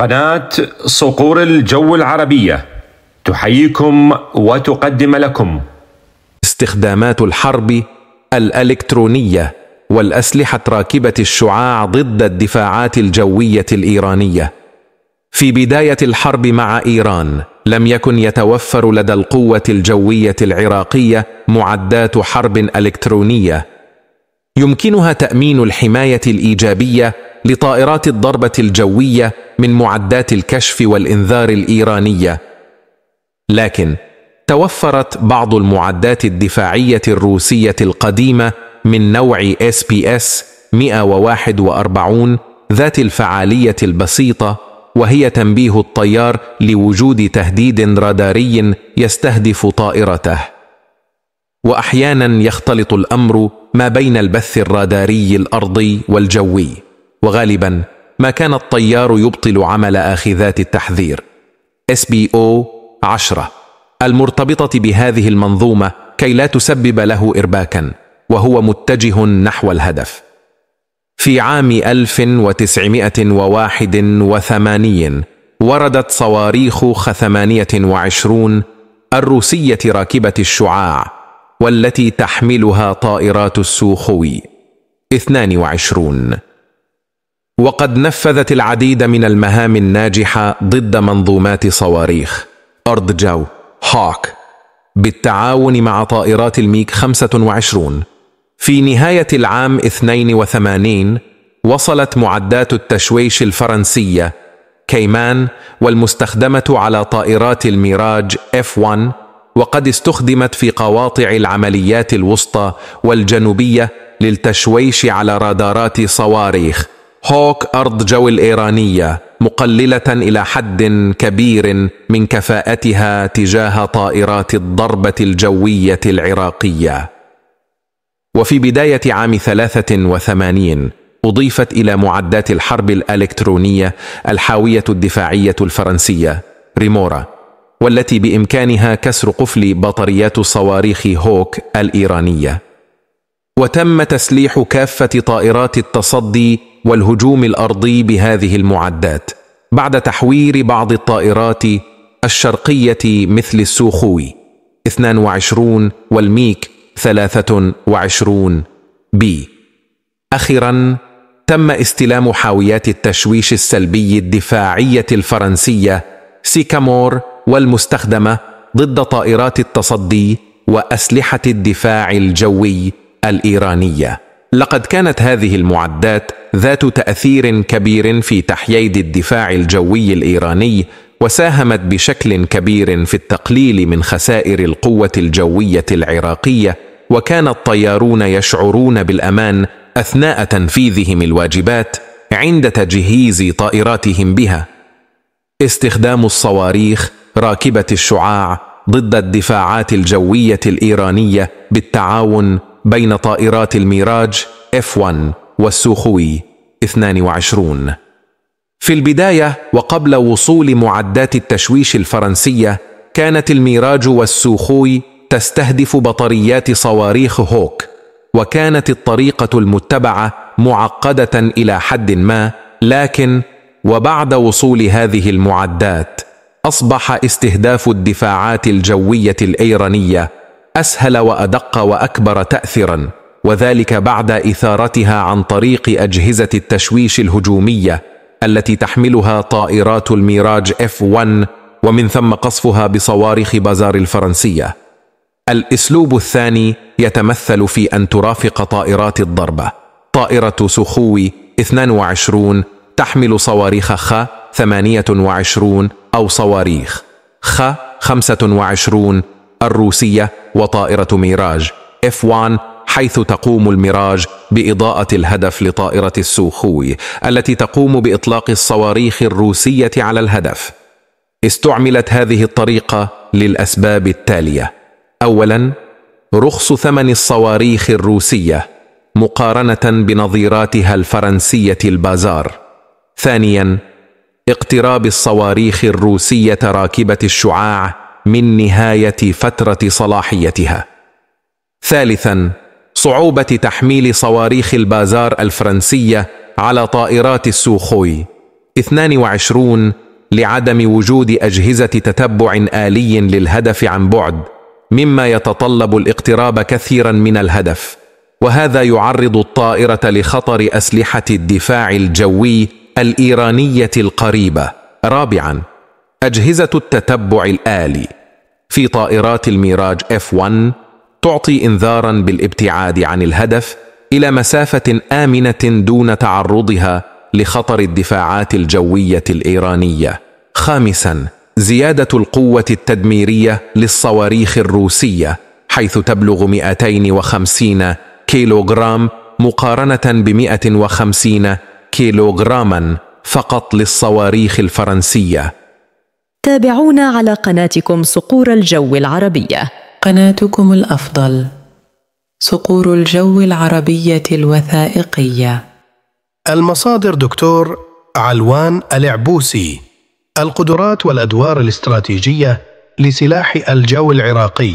قناة صقور الجو العربية تحييكم وتقدم لكم استخدامات الحرب الالكترونيه والاسلحه راكبه الشعاع ضد الدفاعات الجويه الايرانيه في بدايه الحرب مع ايران لم يكن يتوفر لدى القوه الجويه العراقيه معدات حرب الكترونيه يمكنها تامين الحمايه الايجابيه لطائرات الضربه الجويه من معدات الكشف والانذار الايرانيه لكن توفرت بعض المعدات الدفاعيه الروسيه القديمه من نوع اس بي اس 141 ذات الفعاليه البسيطه وهي تنبيه الطيار لوجود تهديد راداري يستهدف طائرته واحيانا يختلط الامر ما بين البث الراداري الارضي والجوي وغالبا ما كان الطيار يبطل عمل آخذات التحذير SBO 10 المرتبطة بهذه المنظومة كي لا تسبب له إرباكا وهو متجه نحو الهدف في عام 1981 وردت صواريخ خ 28 الروسية راكبة الشعاع والتي تحملها طائرات السوخوي 22 وقد نفذت العديد من المهام الناجحه ضد منظومات صواريخ ارض جو هاك بالتعاون مع طائرات الميك 25 في نهايه العام 82 وصلت معدات التشويش الفرنسيه كيمان والمستخدمه على طائرات الميراج F1 وقد استخدمت في قواطع العمليات الوسطى والجنوبيه للتشويش على رادارات صواريخ هوك أرض جو الإيرانية مقللة إلى حد كبير من كفاءتها تجاه طائرات الضربة الجوية العراقية وفي بداية عام 83 أضيفت إلى معدات الحرب الإلكترونية الحاوية الدفاعية الفرنسية ريمورا والتي بإمكانها كسر قفل بطاريات صواريخ هوك الإيرانية وتم تسليح كافة طائرات التصدي والهجوم الارضي بهذه المعدات بعد تحوير بعض الطائرات الشرقيه مثل السوخوي 22 والميك 23 بي اخيرا تم استلام حاويات التشويش السلبي الدفاعيه الفرنسيه سيكامور والمستخدمه ضد طائرات التصدي واسلحه الدفاع الجوي الايرانيه لقد كانت هذه المعدات ذات تاثير كبير في تحييد الدفاع الجوي الايراني وساهمت بشكل كبير في التقليل من خسائر القوه الجويه العراقيه وكان الطيارون يشعرون بالامان اثناء تنفيذهم الواجبات عند تجهيز طائراتهم بها استخدام الصواريخ راكبه الشعاع ضد الدفاعات الجويه الايرانيه بالتعاون بين طائرات الميراج F1 والسوخوي 22 في البداية وقبل وصول معدات التشويش الفرنسية كانت الميراج والسوخوي تستهدف بطاريات صواريخ هوك وكانت الطريقة المتبعة معقدة إلى حد ما لكن وبعد وصول هذه المعدات أصبح استهداف الدفاعات الجوية الإيرانية اسهل وادق واكبر تاثرا وذلك بعد اثارتها عن طريق اجهزه التشويش الهجوميه التي تحملها طائرات الميراج اف 1 ومن ثم قصفها بصواريخ بازار الفرنسيه الاسلوب الثاني يتمثل في ان ترافق طائرات الضربه طائره سخوي 22 تحمل صواريخ خ 28 او صواريخ خ 25 الروسية وطائرة ميراج F1 حيث تقوم الميراج بإضاءة الهدف لطائرة السوخوي التي تقوم بإطلاق الصواريخ الروسية على الهدف استعملت هذه الطريقة للأسباب التالية أولاً رخص ثمن الصواريخ الروسية مقارنة بنظيراتها الفرنسية البازار ثانياً اقتراب الصواريخ الروسية راكبة الشعاع من نهايه فتره صلاحيتها ثالثا صعوبه تحميل صواريخ البازار الفرنسيه على طائرات السوخوي 22 لعدم وجود اجهزه تتبع الي للهدف عن بعد مما يتطلب الاقتراب كثيرا من الهدف وهذا يعرض الطائره لخطر اسلحه الدفاع الجوي الايرانيه القريبه رابعا أجهزة التتبع الآلي في طائرات الميراج F1 تعطي إنذارا بالابتعاد عن الهدف إلى مسافة آمنة دون تعرضها لخطر الدفاعات الجوية الإيرانية. خامسا زيادة القوة التدميرية للصواريخ الروسية حيث تبلغ 250 كيلوغرام مقارنة ب 150 كيلوغراما فقط للصواريخ الفرنسيه تابعونا على قناتكم صقور الجو العربية قناتكم الأفضل صقور الجو العربية الوثائقية المصادر دكتور علوان العبوسي القدرات والأدوار الاستراتيجية لسلاح الجو العراقي